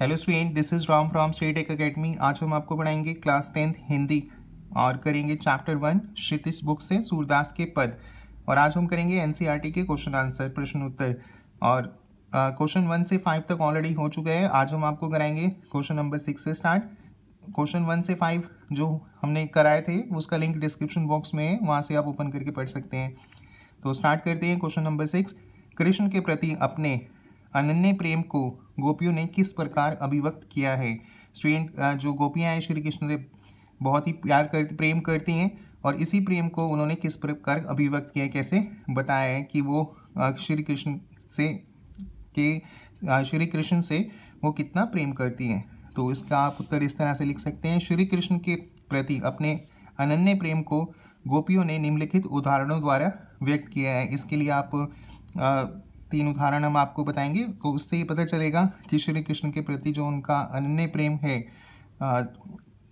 hello student this is Ram from state एक academy आज हम आपको पढ़ाएंगे क्लास टेंथ हिंदी और करेंगे चैप्टर वन क्षितिश बुक से सूरदास के पद और आज हम करेंगे एनसीईआरटी e के क्वेश्चन आंसर प्रश्न उत्तर और क्वेश्चन वन से फाइव तक ऑलरेडी हो चुके हैं आज हम आपको कराएंगे क्वेश्चन नंबर सिक्स से स्टार्ट क्वेश्चन वन से फाइव जो हमने कराए थे उसका लिंक डिस्क्रिप्शन बॉक्स में है वहाँ से आप ओपन करके पढ़ सकते हैं तो स्टार्ट करते हैं क्वेश्चन नंबर सिक्स कृष्ण के प्रति अपने अनन्य प्रेम को गोपियों ने किस प्रकार अभिव्यक्त किया है स्टूडेंट जो गोपियाँ हैं श्री कृष्ण से बहुत ही प्यार कर प्रेम करती हैं और इसी प्रेम को उन्होंने किस प्रकार अभिव्यक्त किया कैसे बताया है कि वो श्री कृष्ण से के श्री कृष्ण से वो कितना प्रेम करती हैं तो इसका आप उत्तर इस तरह से लिख सकते हैं श्री कृष्ण के प्रति अपने अनन्य प्रेम को गोपियों ने निम्नलिखित उदाहरणों द्वारा व्यक्त किया है इसके लिए आप तीन उदाहरण हम आपको बताएंगे तो उससे ये पता चलेगा कि श्री कृष्ण के प्रति जो उनका अनन्य प्रेम है आ,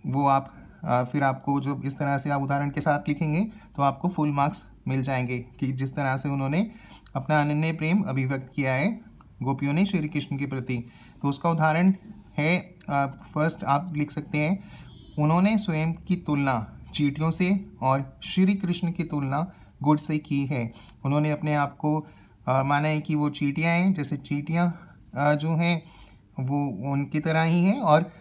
वो आप आ, फिर आपको जब इस तरह से आप उदाहरण के साथ लिखेंगे तो आपको फुल मार्क्स मिल जाएंगे कि जिस तरह से उन्होंने अपना अनन्य प्रेम अभिव्यक्त किया है गोपियों ने श्री कृष्ण के प्रति तो उसका उदाहरण है फर्स्ट आप लिख सकते हैं उन्होंने स्वयं की तुलना चीटियों से और श्री कृष्ण की तुलना गुड़ से की है उन्होंने अपने आप को माना है कि वो चीटियाँ हैं जैसे चीटियाँ जो हैं वो उनकी तरह ही हैं और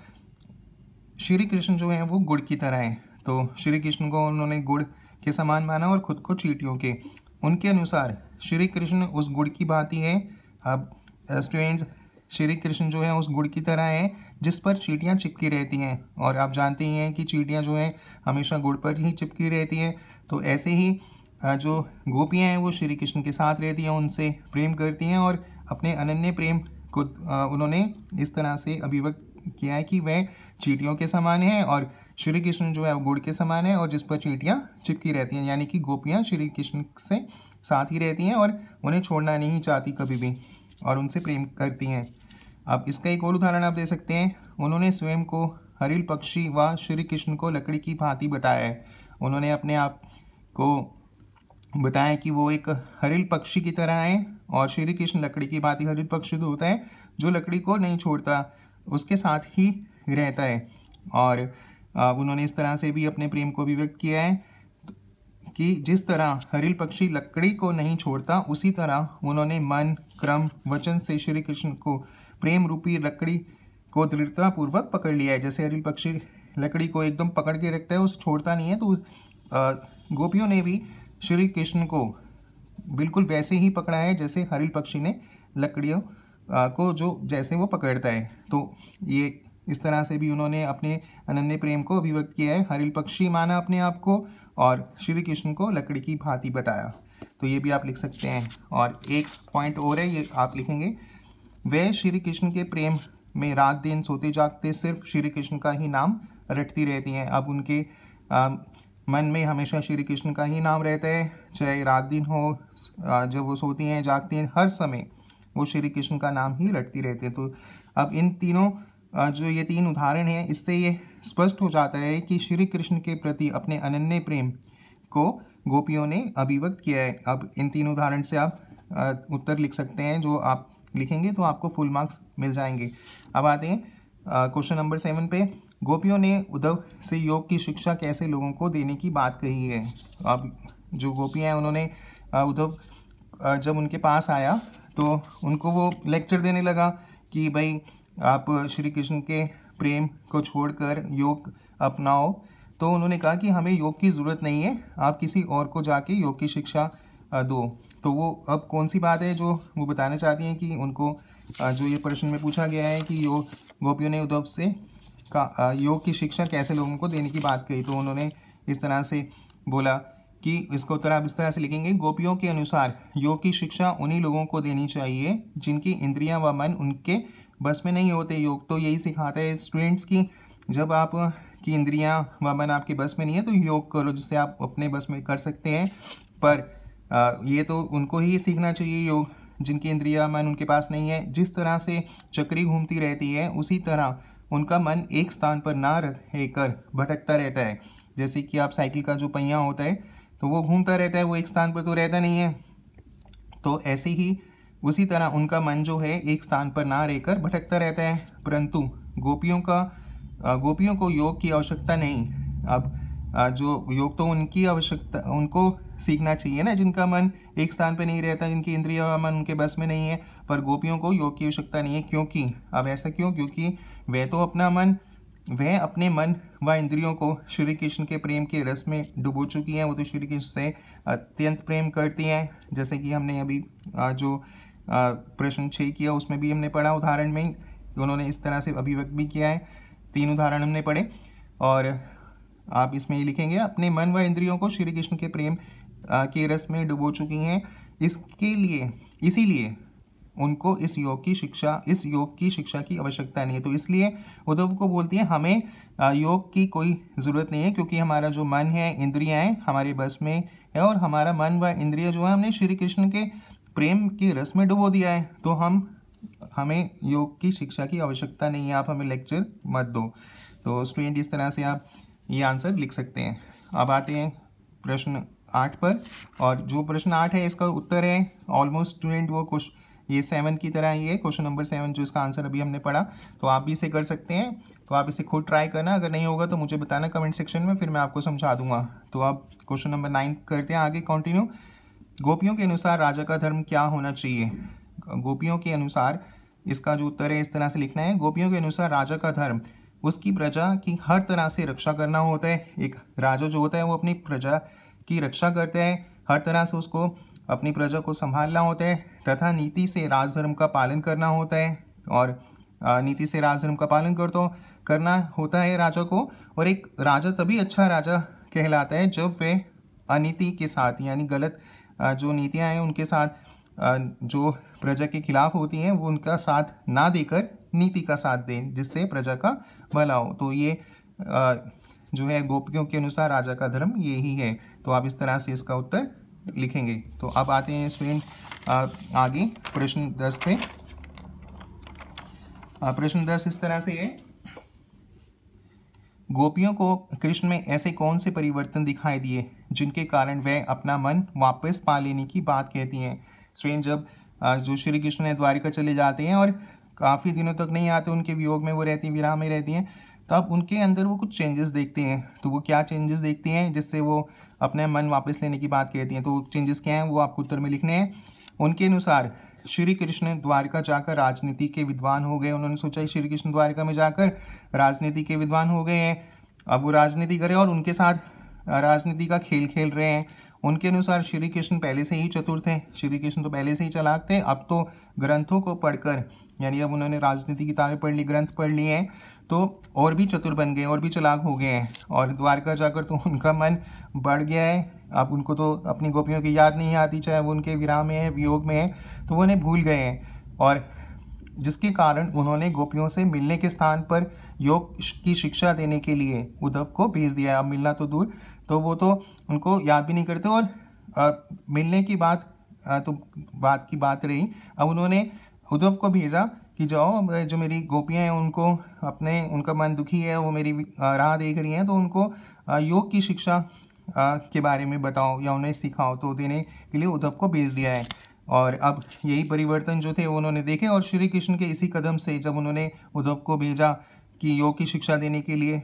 श्री कृष्ण जो हैं वो गुड़ की तरह हैं तो श्री कृष्ण को उन्होंने गुड़ के समान माना और खुद को चीटियों के उनके अनुसार श्री कृष्ण उस गुड़ की बात ही है अब स्टूडेंट्स श्री कृष्ण जो है उस गुड़ की तरह हैं जिस पर चीटियाँ चिपकी रहती हैं और आप जानते ही हैं कि चीटियाँ जो हैं हमेशा गुड़ पर ही चिपकी रहती हैं तो ऐसे ही जो गोपियाँ हैं वो श्री कृष्ण के साथ रहती हैं उनसे प्रेम करती हैं और अपने अनन्य प्रेम को उन्होंने इस तरह से अभिव्यक्त किया है कि वह चीटियों के समान हैं और श्री कृष्ण जो है वो गुड़ के समान है और जिस पर चीटियाँ चिपकी रहती हैं यानी कि गोपियाँ श्री कृष्ण से साथ ही रहती हैं और उन्हें छोड़ना नहीं चाहती कभी भी और उनसे प्रेम करती हैं अब इसका एक और उदाहरण आप दे सकते हैं उन्होंने स्वयं को हरिल पक्षी व श्री कृष्ण को लकड़ी की भांति बताया है उन्होंने अपने आप को बताया कि वो एक हरिल पक्षी की तरह है और श्री कृष्ण लकड़ी की बात ही हरिल पक्षी तो होता है जो लकड़ी को नहीं छोड़ता उसके साथ ही रहता है और अब उन्होंने इस तरह से भी अपने प्रेम को अभिव्यक्त किया है कि जिस तरह हरिल पक्षी लकड़ी को नहीं छोड़ता उसी तरह उन्होंने मन क्रम वचन से श्री कृष्ण को प्रेम रूपी लकड़ी को दृढ़तापूर्वक पकड़ लिया है जैसे हरिल पक्षी लकड़ी को एकदम पकड़ के रखता है उसे छोड़ता नहीं है तो गोपियों ने भी श्री कृष्ण को बिल्कुल वैसे ही पकड़ा है जैसे हरिल पक्षी ने लकड़ियों को जो जैसे वो पकड़ता है तो ये इस तरह से भी उन्होंने अपने अनन्य प्रेम को अभिव्यक्त किया है हरिल पक्षी माना अपने आप को और श्री कृष्ण को लकड़ी की भांति बताया तो ये भी आप लिख सकते हैं और एक पॉइंट और है ये आप लिखेंगे वह श्री कृष्ण के प्रेम में रात दिन सोते जागते सिर्फ श्री कृष्ण का ही नाम रटती रहती हैं अब उनके मन में हमेशा श्री कृष्ण का ही नाम रहता है चाहे रात दिन हो जब वो सोती हैं जागती हैं हर समय वो श्री कृष्ण का नाम ही रटती रहती है तो अब इन तीनों जो ये तीन उदाहरण हैं इससे ये स्पष्ट हो जाता है कि श्री कृष्ण के प्रति अपने अनन्य प्रेम को गोपियों ने अभिव्यक्त किया है अब इन तीन उदाहरण से आप उत्तर लिख सकते हैं जो आप लिखेंगे तो आपको फुल मार्क्स मिल जाएंगे अब आते हैं क्वेश्चन नंबर सेवन पे गोपियों ने उद्धव से योग की शिक्षा कैसे लोगों को देने की बात कही है अब जो गोपियाँ हैं उन्होंने उद्धव जब उनके पास आया तो उनको वो लेक्चर देने लगा कि भाई आप श्री कृष्ण के प्रेम को छोड़कर योग अपनाओ तो उन्होंने कहा कि हमें योग की ज़रूरत नहीं है आप किसी और को जाके योग की शिक्षा दो तो वो अब कौन सी बात है जो वो बताना चाहती हैं कि उनको जो ये प्रश्न में पूछा गया है कि योग गोपियों ने उद्धव से का योग की शिक्षा कैसे लोगों को देने की बात कही तो उन्होंने इस तरह से बोला कि इसको उत्तर आप इस तरह से लिखेंगे गोपियों के अनुसार योग की शिक्षा उन्हीं लोगों को देनी चाहिए जिनकी इंद्रियां व मन उनके बस में नहीं होते योग तो यही सिखाता है स्टूडेंट्स की जब आप की इंद्रियां व मन आपके बस में नहीं है तो योग करो जिससे आप अपने बस में कर सकते हैं पर आ, ये तो उनको ही सीखना चाहिए योग जिनकी इंद्रिया मन उनके पास नहीं है जिस तरह से चक्री घूमती रहती है उसी तरह उनका मन एक स्थान पर ना रहकर भटकता रहता है जैसे कि आप साइकिल का जो पहिया होता है तो वो घूमता रहता है वो एक स्थान पर तो रहता नहीं है तो ऐसे ही उसी तरह उनका मन जो है एक स्थान पर ना रहकर भटकता रहता है परंतु गोपियों का गोपियों को योग की आवश्यकता नहीं अब जो योग तो उनकी आवश्यकता उनको सीखना चाहिए ना जिनका मन एक स्थान पर नहीं रहता जिनकी इंद्रिया मन उनके बस में नहीं है पर गोपियों को योग की आवश्यकता नहीं है क्योंकि अब ऐसा क्यों क्योंकि वह तो अपना मन वह अपने मन व इंद्रियों को श्री कृष्ण के प्रेम के रस में डुबो चुकी हैं वो तो श्री कृष्ण से अत्यंत प्रेम करती हैं जैसे कि हमने अभी जो प्रश्न छः किया उसमें भी हमने पढ़ा उदाहरण में उन्होंने इस तरह से अभिव्यक्त भी किया है तीन उदाहरण हमने पढ़े और आप इसमें ये लिखेंगे अपने मन व इंद्रियों को श्री कृष्ण के प्रेम के रस में डुबो चुकी हैं इसके लिए इसीलिए उनको इस योग की शिक्षा इस योग की शिक्षा की आवश्यकता नहीं है तो इसलिए उद्धव को बोलती है हमें योग की कोई ज़रूरत नहीं है क्योंकि हमारा जो मन है इंद्रियाएँ हमारे बस में है और हमारा मन व इंद्रिया जो है हमने श्री कृष्ण के प्रेम के रस में डुबो दिया है तो हम हमें योग की शिक्षा की आवश्यकता नहीं है आप हमें लेक्चर मत दो तो स्टूडेंट इस तरह से आप ये आंसर लिख सकते हैं अब आते हैं प्रश्न आठ पर और जो प्रश्न आठ है इसका उत्तर है ऑलमोस्ट स्टूडेंट वो कुछ ये सेवन की तरह ही है क्वेश्चन नंबर सेवन जो इसका आंसर अभी हमने पढ़ा तो आप भी इसे कर सकते हैं तो आप इसे खुद ट्राई करना अगर नहीं होगा तो मुझे बताना कमेंट सेक्शन में फिर मैं आपको समझा दूंगा तो आप क्वेश्चन नंबर नाइन करते हैं आगे कंटिन्यू गोपियों के अनुसार राजा का धर्म क्या होना चाहिए गोपियों के अनुसार इसका जो उत्तर है इस तरह से लिखना है गोपियों के अनुसार राजा का धर्म उसकी प्रजा की हर तरह से रक्षा करना होता है एक राजा जो होता है वो अपनी प्रजा की रक्षा करते हैं हर तरह से उसको अपनी प्रजा को संभालना होता है तथा नीति से राजधर्म का पालन करना होता है और नीति से राजधर्म का पालन कर तो करना होता है राजा को और एक राजा तभी अच्छा राजा कहलाता है जब वे अनीति के साथ यानी गलत जो नीतियाँ हैं उनके साथ जो प्रजा के खिलाफ होती हैं वो उनका साथ ना देकर नीति का साथ दें जिससे प्रजा का भला हो तो ये जो है गोपियों के अनुसार राजा का धर्म यही है तो आप इस तरह से इसका उत्तर लिखेंगे तो अब आते हैं स्टूडेंट आगे प्रश्न दस पे प्रश्न दस इस तरह से है गोपियों को कृष्ण में ऐसे कौन से परिवर्तन दिखाई दिए जिनके कारण वह अपना मन वापस पा लेने की बात कहती हैं स्वयं जब जो श्री कृष्ण द्वारिका चले जाते हैं और काफ़ी दिनों तक नहीं आते उनके वियोग में वो रहती विराह में रहती हैं तो आप उनके अंदर वो कुछ चेंजेस देखते हैं तो वो क्या चेंजेस देखती हैं जिससे वो अपने मन वापस लेने की बात कहती हैं तो चेंजेस क्या हैं वो आपको उत्तर में लिखने हैं उनके अनुसार श्री कृष्ण द्वारका जाकर राजनीति के विद्वान हो गए उन्होंने सोचा श्री कृष्ण द्वारका में जाकर राजनीति के विद्वान हो गए हैं अब वो राजनीति करें और उनके साथ राजनीति का खेल खेल रहे हैं उनके अनुसार श्री कृष्ण पहले से ही चतुर थे श्री कृष्ण तो पहले से ही चलाक थे अब तो ग्रंथों को पढ़कर यानी अब उन्होंने राजनीति की किताबें पढ़ ली ग्रंथ पढ़ लिए हैं तो और भी चतुर बन गए और भी चलाक हो गए हैं और द्वारका जाकर तो उनका मन बढ़ गया है अब उनको तो अपनी गोपियों की याद नहीं आती चाहे वो उनके विराह में है वियोग में है तो वो उन्हें भूल गए हैं और जिसके कारण उन्होंने गोपियों से मिलने के स्थान पर योग की शिक्षा देने के लिए उद्धव को भेज दिया है अब मिलना तो दूर तो वो तो उनको याद भी नहीं करते और आ, मिलने की बात आ, तो बात की बात रही अब उन्होंने उद्धव को भेजा कि जाओ जो मेरी गोपियाँ हैं उनको अपने उनका मन दुखी है वो मेरी राह देख रही हैं तो उनको योग की शिक्षा के बारे में बताओ या उन्हें सिखाओ तो देने के लिए उद्धव को भेज दिया है और अब यही परिवर्तन जो थे उन्होंने देखे और श्री कृष्ण के इसी कदम से जब उन्होंने उद्धव को भेजा कि योग की शिक्षा देने के लिए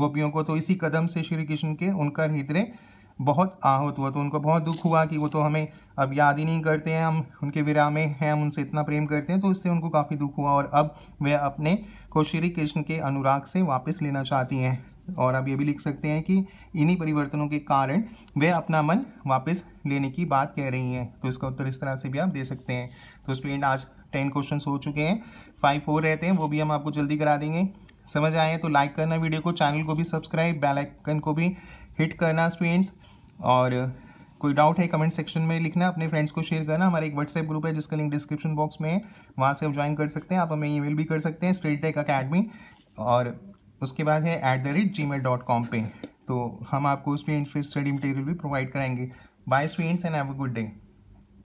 गोपियों को तो इसी कदम से श्री कृष्ण के उनका हृदय बहुत आहत हुआ तो उनको बहुत दुख हुआ कि वो तो हमें अब याद ही नहीं करते हैं हम उनके विरा में हैं हम उनसे इतना प्रेम करते हैं तो इससे उनको काफ़ी दुख हुआ और अब वह अपने को श्री कृष्ण के अनुराग से वापस लेना चाहती हैं और आप ये भी लिख सकते हैं कि इन्हीं परिवर्तनों के कारण वे अपना मन वापस लेने की बात कह रही हैं तो इसका उत्तर इस तरह से भी आप दे सकते हैं तो स्टूडेंट आज टेन क्वेश्चन हो चुके हैं फाइव फोर रहते हैं वो भी हम आपको जल्दी करा देंगे समझ आए हैं तो लाइक करना वीडियो को चैनल को भी सब्सक्राइब बेल आइकन को भी हिट करना स्टूडेंट्स और कोई डाउट है कमेंट सेक्शन में लिखना अपने फ्रेंड्स को शेयर करना हमारा एक व्हाट्सएप ग्रुप है जिसका लिंक डिस्क्रिप्शन बॉक्स में है वहाँ से आप ज्वाइन कर सकते हैं आप हमें ईमेल भी कर सकते हैं स्टेट टेक अकेडमी और उसके बाद है at the rate G mail dot com पर तो हम आपको स्टूडेंट्स फिर स्टडी मटेरियल भी प्रोवाइड कराएंगे bye students and have a good day